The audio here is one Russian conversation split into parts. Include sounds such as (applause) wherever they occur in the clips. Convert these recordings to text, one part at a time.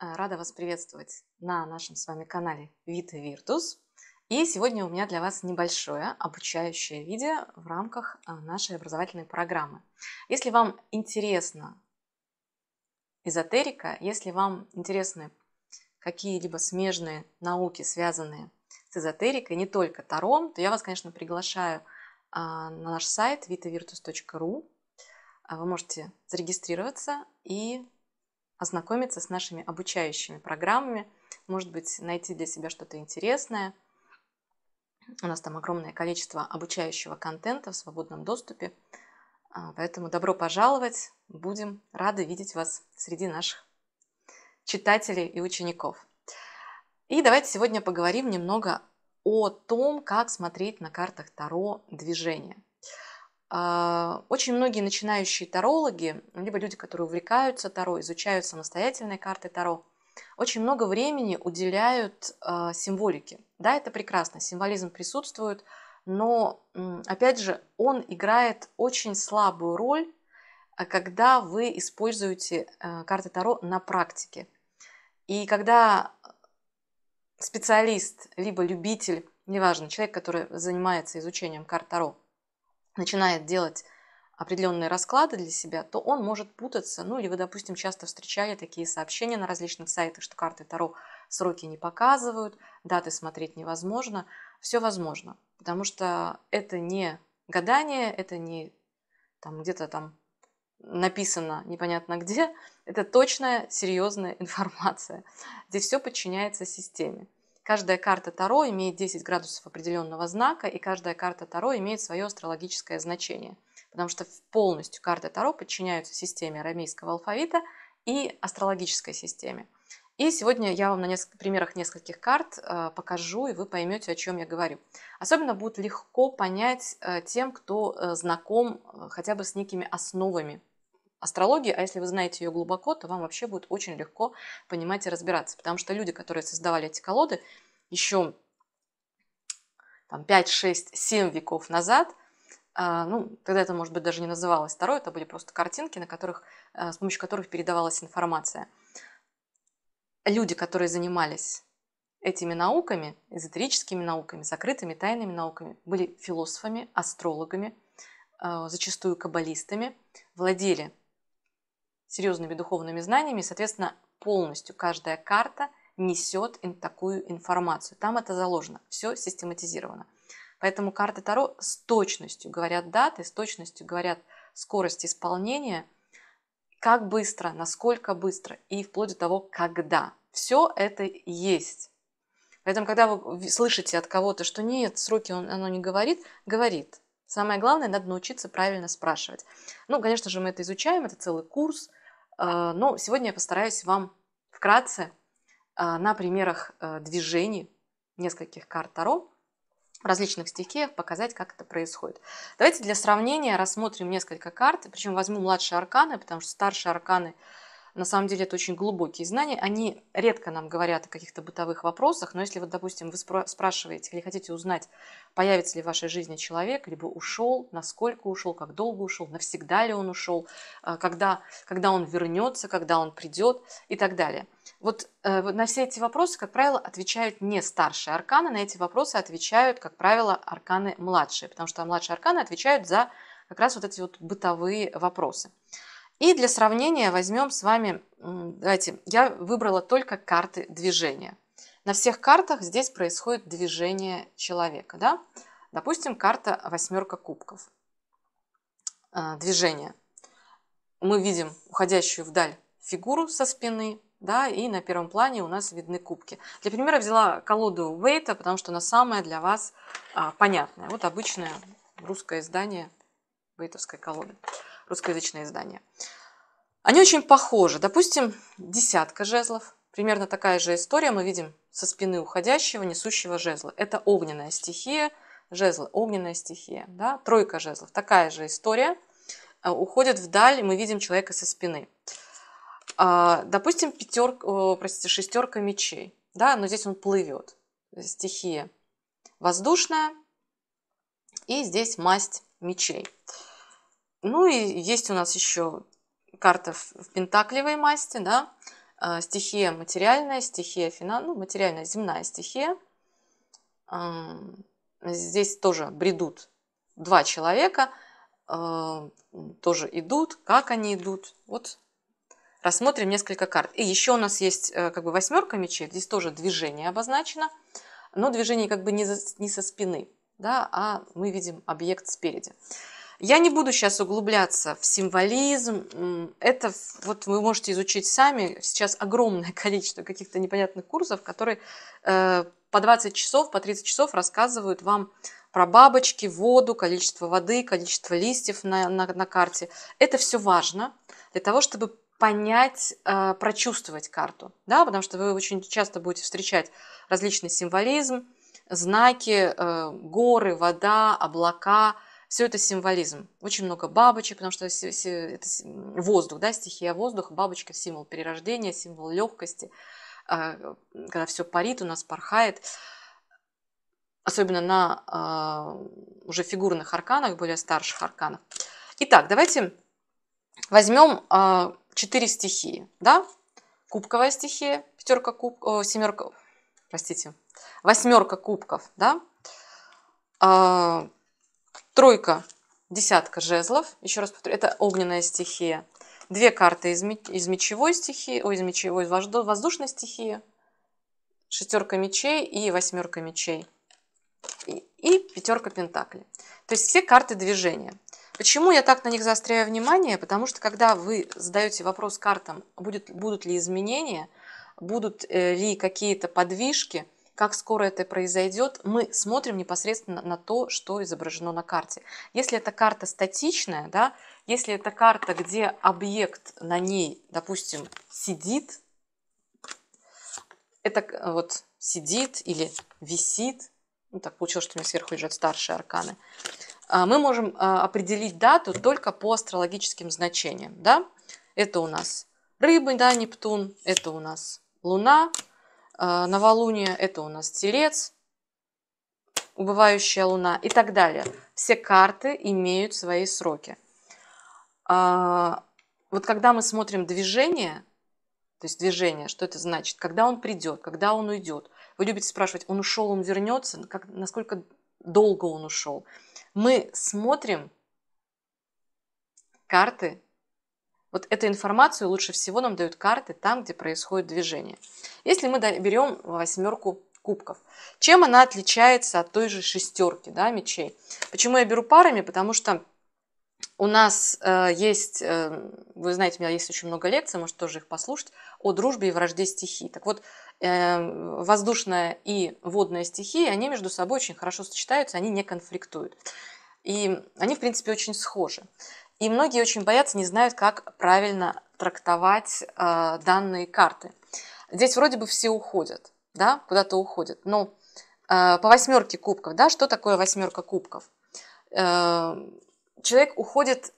Э, рада вас приветствовать на нашем с вами канале Vita Virtus. И сегодня у меня для вас небольшое обучающее видео в рамках э, нашей образовательной программы. Если вам интересна эзотерика, если вам интересны какие-либо смежные науки, связанные с эзотерикой, не только Таро, то я вас, конечно, приглашаю э, на наш сайт vitavirtus.ru. Вы можете зарегистрироваться и ознакомиться с нашими обучающими программами, может быть, найти для себя что-то интересное. У нас там огромное количество обучающего контента в свободном доступе. А, поэтому добро пожаловать. Будем рады видеть вас среди наших читателей и учеников. И давайте сегодня поговорим немного о том, как смотреть на картах Таро движение. А, очень многие начинающие тарологи, либо люди, которые увлекаются Таро, изучают самостоятельные карты Таро, очень много времени уделяют а, символике. Да, это прекрасно, символизм присутствует, но, опять же, он играет очень слабую роль, а, когда вы используете карты Таро на практике. И когда специалист, либо любитель, неважно, человек, который занимается изучением карт Таро, начинает делать определенные расклады для себя, то он может путаться. Ну или вы, допустим, часто встречали такие сообщения на различных сайтах, что карты Таро сроки не показывают, даты смотреть невозможно. Все возможно, потому что это не гадание, это не там где-то там написано непонятно где, это точная, серьезная (laughs) информация. Здесь все подчиняется системе. Каждая карта Таро имеет 10 градусов определенного знака, и каждая карта Таро имеет свое астрологическое значение, потому что полностью карты Таро подчиняются системе арамейского алфавита и астрологической системе. И сегодня я вам на несколько, примерах нескольких карт э, покажу, и вы поймете, о чем я говорю. Особенно будет легко понять э, тем, кто э, знаком э, хотя бы с некими основами астрологии, а если вы знаете ее глубоко, то вам вообще будет очень легко понимать и разбираться, потому что люди, которые создавали эти колоды еще там, 5, 6, 7 веков назад, а, ну, тогда это, может быть, даже не называлось второе, это были просто картинки, на которых, а, с помощью которых передавалась информация. Люди, которые занимались этими науками, эзотерическими науками, закрытыми тайными науками, были философами, астрологами, а, зачастую каббалистами, владели серьезными духовными знаниями, соответственно, полностью каждая карта несет такую информацию. Там это заложено, все систематизировано. Поэтому карты Таро с точностью говорят даты, с точностью говорят скорость исполнения, как быстро, насколько быстро и вплоть до того, когда. Все это есть. Поэтому, когда вы слышите от кого-то, что нет, сроки он, оно не говорит, говорит. Самое главное, надо научиться правильно спрашивать. Ну, конечно же, мы это изучаем, это целый курс, а, Но ну, сегодня я постараюсь вам вкратце а, на примерах а, движений нескольких карт Таро в различных стихиях показать, как это происходит. Давайте для сравнения рассмотрим несколько карт, причем возьму младшие арканы, потому что старшие арканы – на самом деле это очень глубокие знания. Они редко нам говорят о каких-то бытовых вопросах, но если вот, допустим, вы спрашиваете или хотите узнать, появится ли в вашей жизни человек, либо ушел, насколько ушел, как долго ушел, навсегда ли он ушел, а, когда, когда он вернется, когда он придет и так далее. Э, вот на все эти вопросы, как правило, отвечают не старшие арканы, на эти вопросы отвечают, как правило, арканы младшие, потому что младшие арканы отвечают за как раз вот эти вот бытовые вопросы. И для сравнения возьмем с вами, давайте, я выбрала только карты движения. На всех картах здесь происходит движение человека. Да? Допустим, карта восьмерка кубков. А, движение. Мы видим уходящую вдаль фигуру со спины, да, и на первом плане у нас видны кубки. Для примера взяла колоду Вейта, потому что она самая для вас а, понятная. Вот обычное русское издание Вейтовской колоды русскоязычные издания. Они очень похожи. Допустим, десятка жезлов. Примерно такая же история мы видим со спины уходящего, несущего жезла. Это огненная стихия, жезла, огненная стихия. Да? Тройка жезлов. Такая же история. Э, уходит вдаль, и мы видим человека со спины. А, допустим, пятерка, простите, шестерка мечей. Да? Но здесь он плывет. Стихия воздушная. И здесь масть мечей. Ну и есть у нас еще карта в пентакливой масти, да, а, стихия материальная, стихия финанс, ну, материальная земная стихия. Здесь тоже бредут два человека, а, тоже идут, как они идут. Вот рассмотрим несколько карт. И еще у нас есть э, как бы восьмерка мечей, здесь тоже движение обозначено, но движение как бы не, за, не со спины, да, а мы видим объект спереди. Я не буду сейчас углубляться в символизм. Это вот вы можете изучить сами. Сейчас огромное (laughs) количество каких-то непонятных курсов, которые э, по 20 часов, по 30 часов рассказывают вам про бабочки, воду, количество воды, количество листьев на, на, на карте. Это все важно для того, чтобы понять, э, прочувствовать карту. Да? Потому что вы очень часто будете встречать различный символизм, знаки, э, горы, вода, облака – все это символизм. Очень много бабочек, потому что это воздух, да, стихия воздуха. Бабочка – символ перерождения, символ легкости. А, э, когда все парит, у нас порхает. Особенно на а, уже фигурных арканах, более старших арканах. Итак, давайте возьмем а, четыре стихии. Да? Кубковая стихия, пятерка кубков, семерка, простите, восьмерка кубков, да? Тройка, десятка жезлов. Еще раз повторю, это огненная стихия. Две карты из, из мечевой стихии, ой, из мечевой воздушной стихии. Шестерка мечей и восьмерка мечей. И, и пятерка пентаклей. То есть все карты движения. Почему я так на них заостряю внимание? Потому что когда вы задаете вопрос картам, будет, будут ли изменения, будут э, ли какие-то подвижки – как скоро это произойдет, мы смотрим непосредственно на то, что изображено на карте. Если эта карта статичная, да, если это карта, где объект на ней, допустим, сидит, это вот сидит или висит, ну, так получилось, что у меня сверху лежат старшие арканы, а, мы можем а, определить дату только по астрологическим значениям. Да? Это у нас рыбы, да, Нептун, это у нас Луна, а, новолуние – это у нас телец, убывающая луна и так далее. Все карты имеют свои сроки. А, вот когда мы смотрим движение, то есть движение, что это значит? Когда он придет, когда он уйдет. Вы любите спрашивать, он ушел, он вернется, как, насколько долго он ушел. Мы смотрим карты вот эту информацию лучше всего нам дают карты там, где происходит движение. Если мы берем восьмерку кубков, чем она отличается от той же шестерки да, мечей? Почему я беру парами? Потому что у нас э, есть, э, вы знаете, у меня есть очень много лекций, можете тоже их послушать, о дружбе и вражде стихий. Так вот, э, воздушная и водная стихии, они между собой очень хорошо сочетаются, они не конфликтуют. И они, в принципе, очень схожи. И многие очень боятся, не знают, как правильно трактовать э, данные карты. Здесь вроде бы все уходят, да, куда-то уходят. Но ну, э, по восьмерке кубков, да, что такое восьмерка кубков? Э, человек уходит,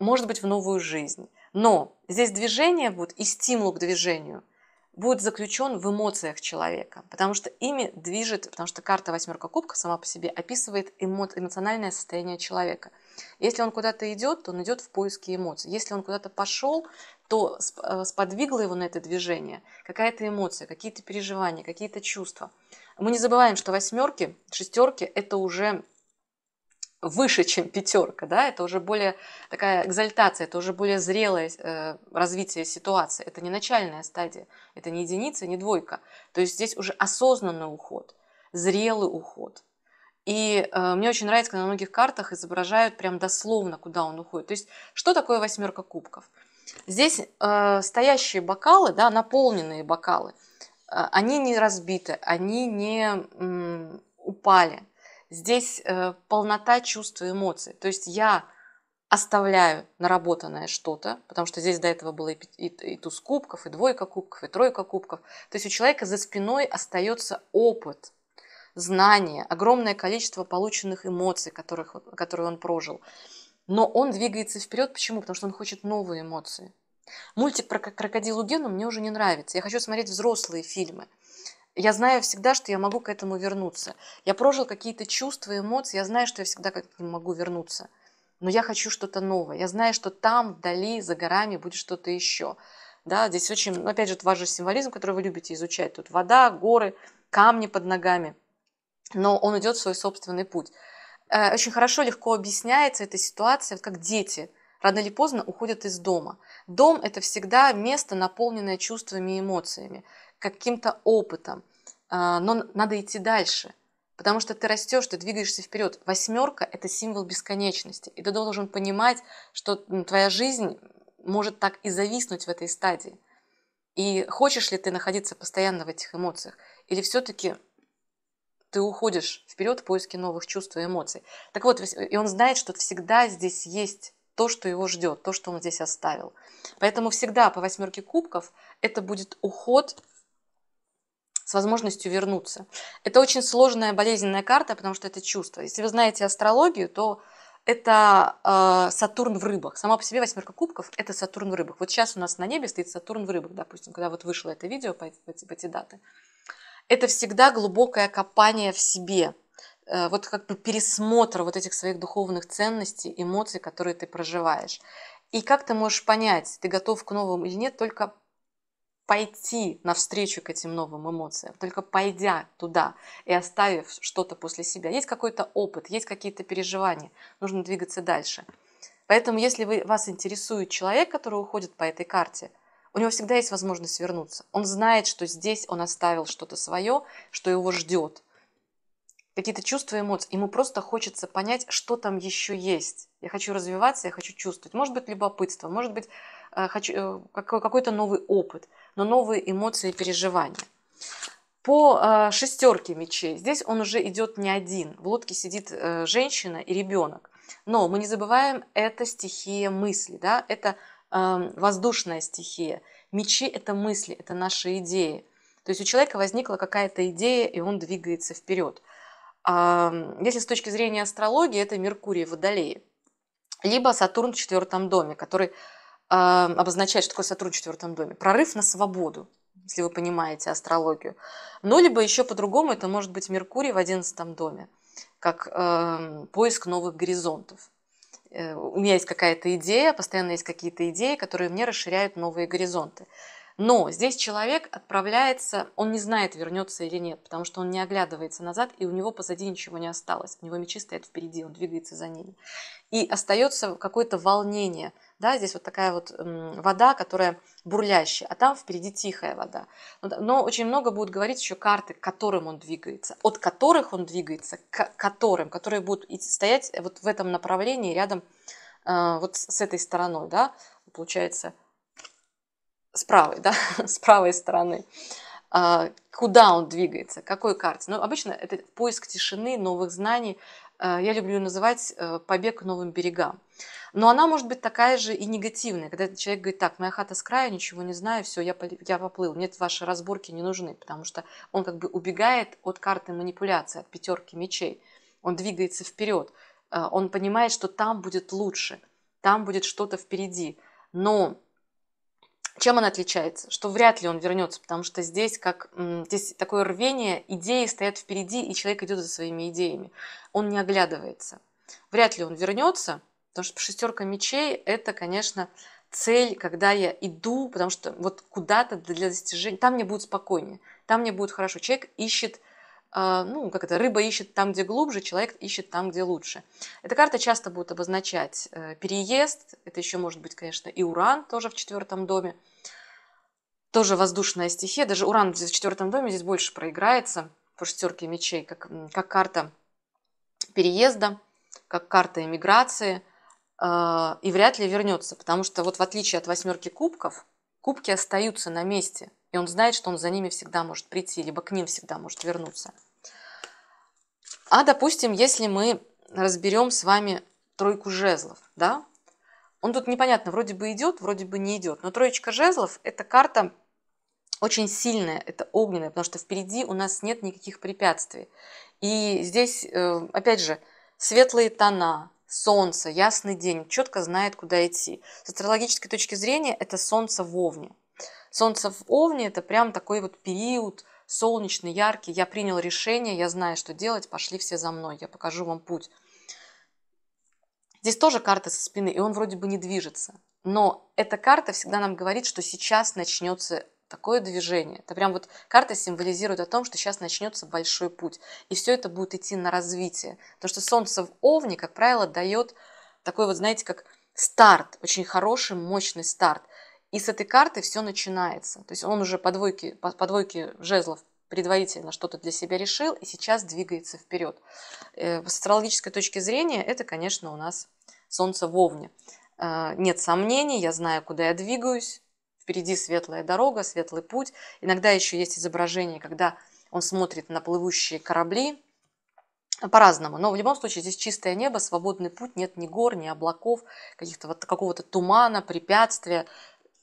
может быть, в новую жизнь. Но здесь движение будет и стимул к движению – будет заключен в эмоциях человека, потому что ими движет, потому что карта восьмерка кубка сама по себе описывает эмо, эмоциональное состояние человека. Если он куда-то идет, то он идет в поиске эмоций. Если он куда-то пошел, то э, сподвигло его на это движение какая-то эмоция, какие-то переживания, какие-то чувства. Мы не забываем, что восьмерки, шестерки – это уже выше, чем пятерка, да, это уже более такая экзальтация, это уже более зрелое э, развитие ситуации, это не начальная стадия, это не единица, не двойка, то есть здесь уже осознанный уход, зрелый уход. И э, мне очень нравится, когда на многих картах изображают прям дословно, куда он уходит. То есть, что такое восьмерка кубков? Здесь э, стоящие бокалы, да, наполненные бокалы, э, они не разбиты, они не м, упали здесь э, полнота чувств и эмоций. То есть я оставляю наработанное что-то, потому что здесь до этого было и, и, и туз кубков, и двойка кубков, и тройка кубков. То есть у человека за спиной остается опыт, знания, огромное количество полученных эмоций, которых, которые он прожил. Но он двигается вперед. Почему? Потому что он хочет новые эмоции. Мультик про крокодилу Гену мне уже не нравится. Я хочу смотреть взрослые фильмы – я знаю всегда, что я могу к этому вернуться. Я прожил какие-то чувства, эмоции, я знаю, что я всегда к этому могу вернуться. Но я хочу что-то новое. Я знаю, что там, вдали, за горами будет что-то еще. Да, здесь очень, ну, опять же, это ваш же символизм, который вы любите изучать. Тут вода, горы, камни под ногами. Но он идет в свой собственный путь. Э, очень хорошо, легко объясняется эта ситуация, как дети – рано или поздно уходят из дома. Дом – это всегда место, наполненное чувствами и эмоциями каким-то опытом. А, но надо идти дальше, потому что ты растешь, ты двигаешься вперед. Восьмерка – это символ бесконечности, и ты должен понимать, что твоя жизнь может так и зависнуть в этой стадии. И хочешь ли ты находиться постоянно в этих эмоциях, или все-таки ты уходишь вперед в поиске новых чувств и эмоций. Так вот, и он знает, что всегда здесь есть то, что его ждет, то, что он здесь оставил. Поэтому всегда по восьмерке кубков это будет уход с возможностью вернуться. Это очень сложная болезненная карта, потому что это чувство. Если вы знаете астрологию, то это э, Сатурн в рыбах. Сама по себе восьмерка кубков – это Сатурн в рыбах. Вот сейчас у нас на небе стоит Сатурн в рыбах, допустим, когда вот вышло это видео по, по, по эти даты. Это всегда глубокое копание в себе, э, вот как бы пересмотр вот этих своих духовных ценностей, эмоций, которые ты проживаешь. И как ты можешь понять, ты готов к новому или нет, только пойти навстречу к этим новым эмоциям, только пойдя туда и оставив что-то после себя. Есть какой-то опыт, есть какие-то переживания, нужно двигаться дальше. Поэтому, если вы, вас интересует человек, который уходит по этой карте, у него всегда есть возможность вернуться. Он знает, что здесь он оставил что-то свое, что его ждет какие-то чувства, эмоции. Ему просто хочется понять, что там еще есть. Я хочу развиваться, я хочу чувствовать. Может быть, любопытство, может быть, э, э, какой-то новый опыт, но новые эмоции и переживания. По э, шестерке мечей. Здесь он уже идет не один. В лодке сидит женщина и ребенок. Но мы не забываем, это стихия мысли, да? это эм, воздушная стихия. Мечи – это мысли, это наши идеи. То есть у человека возникла какая-то идея, и он двигается вперед. А, если с точки зрения астрологии, это Меркурий в Водолее. Либо Сатурн в четвертом доме, который а, обозначает, что такое Сатурн в четвертом доме. Прорыв на свободу, если вы понимаете астрологию. Ну, либо еще по-другому, это может быть Меркурий в одиннадцатом доме, как а, поиск новых горизонтов. Э, у меня есть какая-то идея, постоянно есть какие-то идеи, которые мне расширяют новые горизонты. Но здесь человек отправляется, он не знает, вернется или нет, потому что он не оглядывается назад, и у него позади ничего не осталось. У него мечи стоят впереди, он двигается за ними. И остается какое-то волнение. Да, здесь вот такая вот вода, которая бурлящая, а там впереди тихая вода. Ну но очень много будут говорить еще карты, к которым он двигается, от которых он двигается, к которым, которые будут стоять вот в этом направлении рядом э, вот с этой стороной, да, получается, с правой, да, (laughs) с правой стороны. А, куда он двигается, какой карте. Ну, обычно это поиск тишины, новых знаний. А, я люблю называть э, побег к новым берегам. Но она может быть такая же и негативная, когда человек говорит, так, моя хата с края, ничего не знаю, все, я, я поплыл, нет ваши разборки не нужны, потому что он как бы убегает от карты манипуляции, от пятерки мечей. Он двигается вперед, а, он понимает, что там будет лучше, там будет что-то впереди. Но чем он отличается? Что вряд ли он вернется, потому что здесь, как, здесь такое рвение, идеи стоят впереди, и человек идет за своими идеями. Он не оглядывается. Вряд ли он вернется, потому что шестерка мечей – это, конечно, цель, когда я иду, потому что вот куда-то для достижения, там мне будет спокойнее, там мне будет хорошо. Человек ищет а, ну, как это, рыба ищет там, где глубже, человек ищет там, где лучше. Эта карта часто будет обозначать э, переезд, это еще может быть, конечно, и уран тоже в четвертом доме, тоже воздушная стихия, даже уран в четвертом доме здесь больше проиграется, по шестерке мечей, как, как карта переезда, как карта эмиграции, э, и вряд ли вернется, потому что вот в отличие от восьмерки кубков, кубки остаются на месте, и он знает, что он за ними всегда может прийти, либо к ним всегда может вернуться. А, допустим, если мы разберем с вами тройку жезлов, да? Он тут непонятно, вроде бы идет, вроде бы не идет. Но троечка жезлов – это карта очень сильная, это огненная, потому что впереди у нас нет никаких препятствий. И здесь, э, опять же, светлые тона, солнце, ясный день, четко знает, куда идти. С астрологической точки зрения это солнце в Овне. Солнце в Овне – это прям такой вот период – солнечный, яркий. Я принял решение, я знаю, что делать, пошли все за мной, я покажу вам путь. Здесь тоже карта со спины, и он вроде бы не движется. Но эта карта всегда нам говорит, что сейчас начнется такое движение. Это прям вот карта символизирует о том, что сейчас начнется большой путь. И все это будет идти на развитие. Потому что Солнце в Овне, как правило, дает такой вот, знаете, как старт, очень хороший, мощный старт. И с этой карты все начинается. То есть он уже по двойке, по, по двойке жезлов предварительно что-то для себя решил и сейчас двигается вперед. Э, с астрологической точки зрения это, конечно, у нас Солнце в Овне. Э, нет сомнений, я знаю, куда я двигаюсь. Впереди светлая дорога, светлый путь. Иногда еще есть изображение, когда он смотрит на плывущие корабли, а, по-разному, но в любом случае здесь чистое небо, свободный путь, нет ни гор, ни облаков, каких-то вот какого-то тумана, препятствия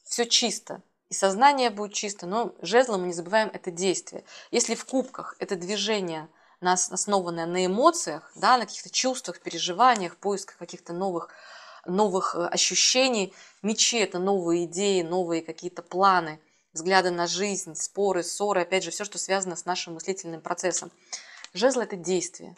все чисто, и сознание будет чисто. Но жезлом мы не забываем это действие. Если в кубках это движение нас основанное на эмоциях, да, на каких-то чувствах, переживаниях, поисках каких-то новых новых э, ощущений. Мечи – это новые идеи, новые какие-то планы, взгляды на жизнь, споры, ссоры, опять же, все, что связано с нашим мыслительным процессом. Жезл – это действие.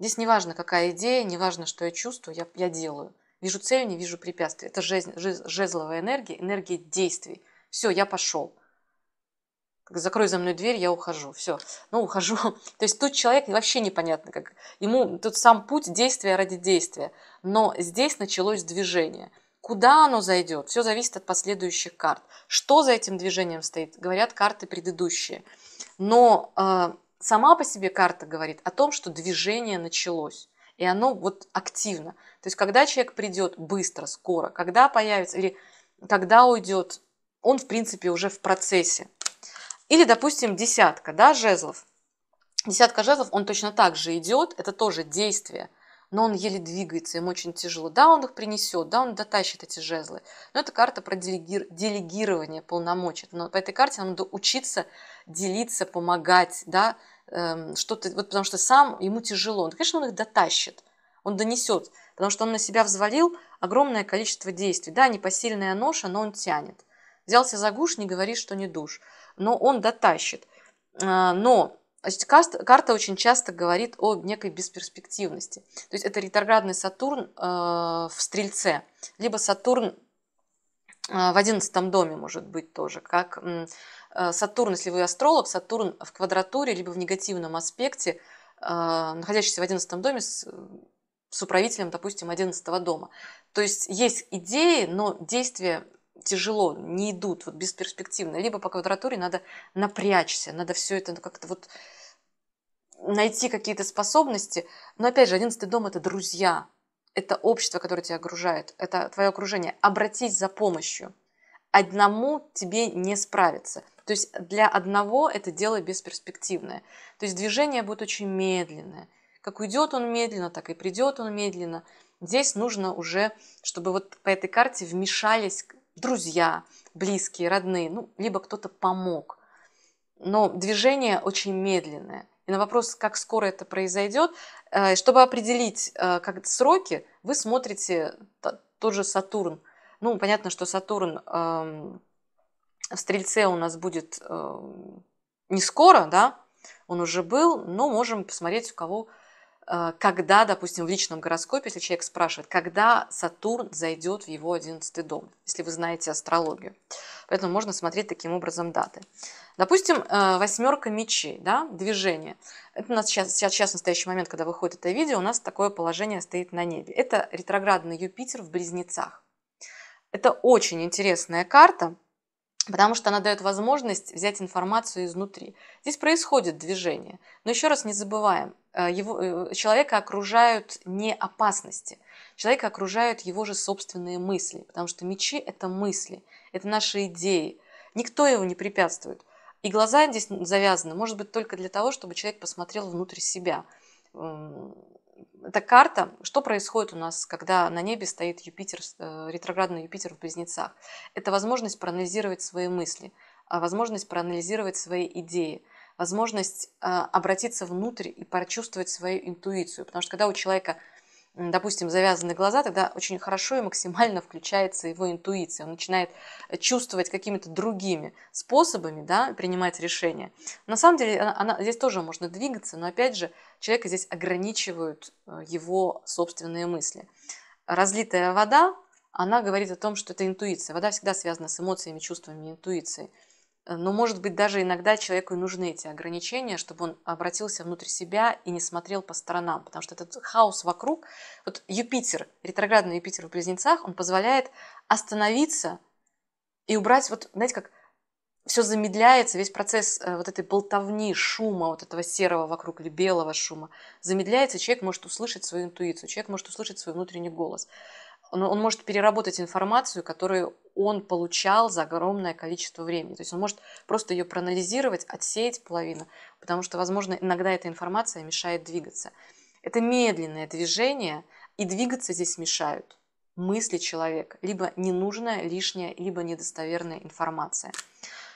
Здесь не важно, какая идея, не важно, что я чувствую, я, я делаю. Вижу цель, не вижу препятствий. Это жизнь жез, жезловая энергия, энергия действий. Все, я пошел. Закрой за мной дверь, я ухожу. Все, ну ухожу. (laughs) То есть тут человек вообще непонятно, как ему тут сам путь действия ради действия. Но здесь началось движение. Куда оно зайдет? Все зависит от последующих карт. Что за этим движением стоит? Говорят карты предыдущие. Но э, сама по себе карта говорит о том, что движение началось и оно вот активно. То есть, когда человек придет быстро, скоро, когда появится, или когда уйдет, он, в принципе, уже в процессе. Или, допустим, десятка, да, жезлов. Десятка жезлов, он точно так же идет, это тоже действие, но он еле двигается, им очень тяжело. Да, он их принесет, да, он дотащит эти жезлы. Но эта карта про делегирование полномочий. Но по этой карте нам надо учиться делиться, помогать, да, Эм, что-то, вот потому что сам ему тяжело. Он, конечно, он их дотащит, он донесет, потому что он на себя взвалил огромное количество действий. Да, непосильная ноша, но он тянет. Взялся за гуш, не говори, что не душ. Но он дотащит. А, но карта очень часто говорит о некой бесперспективности. То есть это ретроградный Сатурн э, в Стрельце, либо Сатурн э, в одиннадцатом доме может быть тоже, как Э, Сатурн, если вы астролог, Сатурн в квадратуре, либо в негативном аспекте, э, находящийся в 11 доме с, э, с управителем, допустим, 11 дома. То есть есть идеи, но действия тяжело, не идут, вот бесперспективно. Либо по квадратуре надо напрячься, надо все это ну, как-то вот найти какие-то способности. Но опять же, 11 дом – это друзья, это общество, которое тебя окружает, это твое окружение. Обратись за помощью одному тебе не справиться. То есть для одного это дело бесперспективное. То есть движение будет очень медленное. Как уйдет он медленно, так и придет он медленно. Здесь нужно уже, чтобы вот по этой карте вмешались друзья, близкие, родные, ну, либо кто-то помог. Но движение очень медленное. И на вопрос, как скоро это произойдет, э, чтобы определить э, как сроки, вы смотрите тот же Сатурн – ну, понятно, что Сатурн э, в Стрельце у нас будет э, не скоро, да, он уже был, но можем посмотреть, у кого, э, когда, допустим, в личном гороскопе, если человек спрашивает, когда Сатурн зайдет в его 11 дом, если вы знаете астрологию. Поэтому можно смотреть таким образом даты. Допустим, э, восьмерка мечей, да, движение. Это у нас сейчас, сейчас, в настоящий момент, когда выходит это видео, у нас такое положение стоит на небе. Это ретроградный Юпитер в близнецах. Это очень интересная карта, потому что она дает возможность взять информацию изнутри. Здесь происходит движение, но еще раз не забываем, э, его, э, человека окружают не опасности, человека окружают его же собственные мысли, потому что мечи – это мысли, это наши идеи. Никто его не препятствует. И глаза здесь завязаны, может быть, только для того, чтобы человек посмотрел внутрь себя, эта карта, что происходит у нас, когда на небе стоит Юпитер, э, ретроградный Юпитер в Близнецах? Это возможность проанализировать свои мысли, а возможность проанализировать свои идеи, возможность а, обратиться внутрь и прочувствовать свою интуицию. Потому что когда у человека допустим, завязаны глаза, тогда очень хорошо и максимально (laughs) включается его интуиция. Он начинает э, чувствовать какими-то другими способами да, принимать решения. На самом деле а, она, здесь тоже можно двигаться, но опять же человека здесь ограничивают э, его собственные мысли. Разлитая вода, она говорит о том, что это интуиция. Вода всегда связана с эмоциями, чувствами, интуицией. Э, но, может быть, даже иногда человеку и нужны эти ограничения, чтобы он обратился внутрь себя и не смотрел по сторонам, потому что этот хаос вокруг, вот Юпитер, ретроградный Юпитер в близнецах, он позволяет остановиться и убрать, вот, знаете, как все замедляется, весь процесс э, вот этой болтовни, шума, вот этого серого вокруг или белого шума замедляется, человек может услышать свою интуицию, человек может услышать свой внутренний голос он, он может переработать информацию, которую он получал за огромное количество времени. То есть он может просто ее проанализировать, отсеять половину, потому что, возможно, иногда эта информация мешает двигаться. Это медленное движение, и двигаться здесь мешают мысли человека, либо ненужная, лишняя, либо недостоверная информация.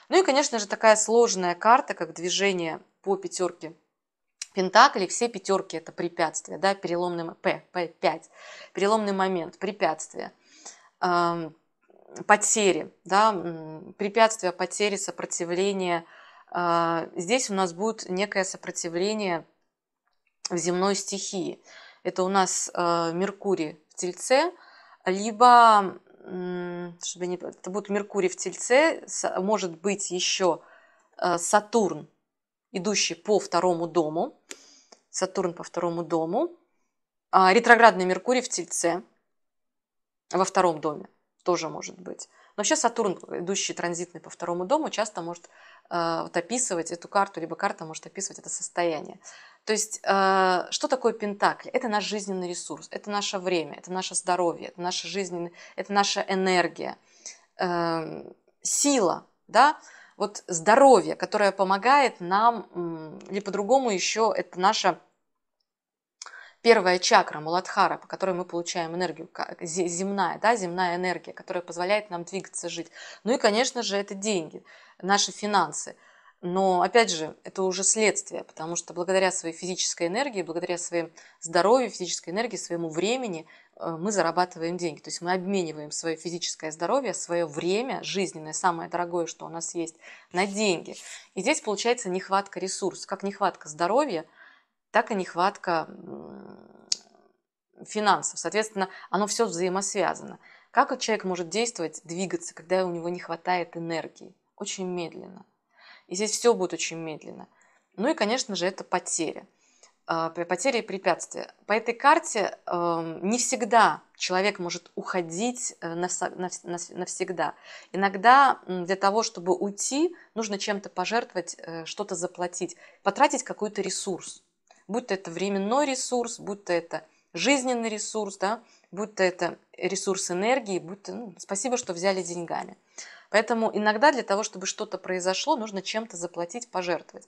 Ну и, конечно же, такая сложная карта, как движение по пятерке Пентакли, все пятерки это препятствие, да, переломный П, П5, переломный момент, препятствие, э, потери, да, препятствия, потери, сопротивление. А, здесь у нас будет некое сопротивление в земной стихии. Это у нас а, Меркурий в Тельце, либо чтобы не, это будет Меркурий в Тельце, может быть еще а, Сатурн идущий по второму дому, Сатурн по второму дому, а ретроградный Меркурий в Тельце во втором доме тоже может быть. Но вообще Сатурн, идущий транзитный по второму дому, часто может э, вот описывать эту карту, либо карта может описывать это состояние. То есть, э, что такое Пентакль? Это наш жизненный ресурс, это наше время, это наше здоровье, это наша жизненная, это наша энергия, э, сила, да, вот здоровье, которое помогает нам, или по-другому еще это наша первая чакра, Муладхара, по которой мы получаем энергию, земная, да, земная энергия, которая позволяет нам двигаться, жить. Ну и, конечно же, это деньги, наши финансы. Но, опять же, это уже следствие, потому что благодаря своей физической энергии, благодаря своему здоровью, физической энергии, своему времени Э, мы зарабатываем деньги. То есть мы обмениваем свое физическое здоровье, свое время жизненное, самое дорогое, что у нас есть, на деньги. И здесь получается нехватка ресурсов, как нехватка здоровья, так и нехватка финансов. Соответственно, оно все взаимосвязано. Как человек может действовать, двигаться, когда у него не хватает энергии? Очень медленно. И здесь все будет очень медленно. Ну и, конечно же, это потеря. А, потери и препятствия. По этой карте эм, не всегда человек может уходить э, навсегда. Иногда для того, чтобы уйти, нужно чем-то пожертвовать, э, что-то заплатить, потратить какой-то ресурс. Будь то это временной ресурс, будь то это жизненный ресурс, да, будь то это ресурс энергии, будь то, ну, спасибо, что взяли деньгами. Поэтому иногда для того, чтобы что-то произошло, нужно чем-то заплатить, пожертвовать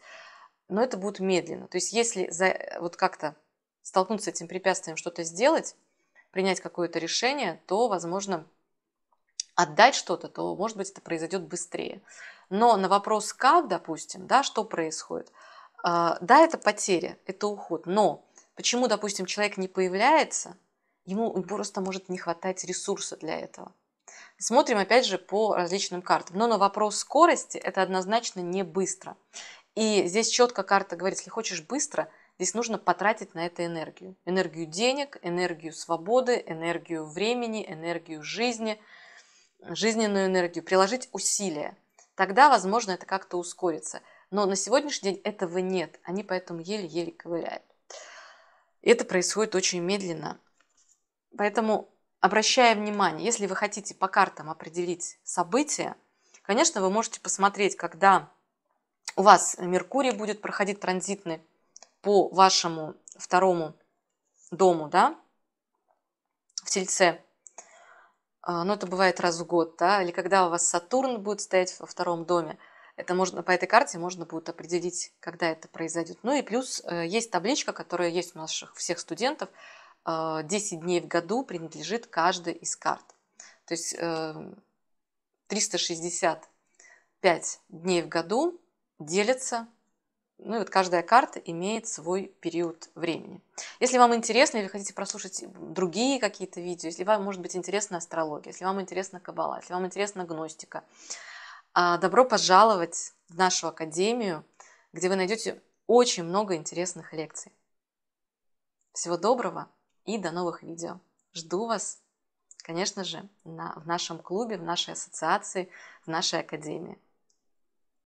но это будет медленно. То есть если за, э, вот как-то столкнуться с этим препятствием, что-то сделать, принять какое-то решение, то, возможно, отдать что-то, то, может быть, это произойдет быстрее. Но на вопрос «как», допустим, да, что происходит, а, да, это потеря, это уход, но почему, допустим, человек не появляется, ему просто может не хватать ресурса для этого. Смотрим опять же по различным картам. Но на вопрос скорости это однозначно не быстро. И здесь четко карта говорит, если хочешь быстро, здесь нужно потратить на это энергию. Энергию денег, энергию свободы, энергию времени, энергию жизни, жизненную энергию, приложить усилия. Тогда, возможно, это как-то ускорится. Но на сегодняшний день этого нет. Они поэтому еле-еле ковыляют. И это происходит очень медленно. Поэтому обращая внимание, если вы хотите по картам определить события, конечно, вы можете посмотреть, когда у вас Меркурий будет проходить транзитный по вашему второму дому, да, в Тельце. А, но это бывает раз в год, да, или когда у вас Сатурн будет стоять во втором доме. Это можно, по этой карте можно будет определить, когда это произойдет. Ну и плюс э, есть табличка, которая есть у наших всех студентов. 10 а, дней в году принадлежит каждый из карт. То есть 365 э, дней в году делятся ну и вот каждая карта имеет свой период времени. Если вам интересно или хотите прослушать другие какие-то видео, если вам может быть интересна астрология, если вам интересна кабала, если вам интересна гностика, а, добро пожаловать в нашу академию, где вы найдете очень много интересных лекций. Всего доброго и до новых видео. Жду вас, конечно же, на, в нашем клубе, в нашей ассоциации, в нашей академии.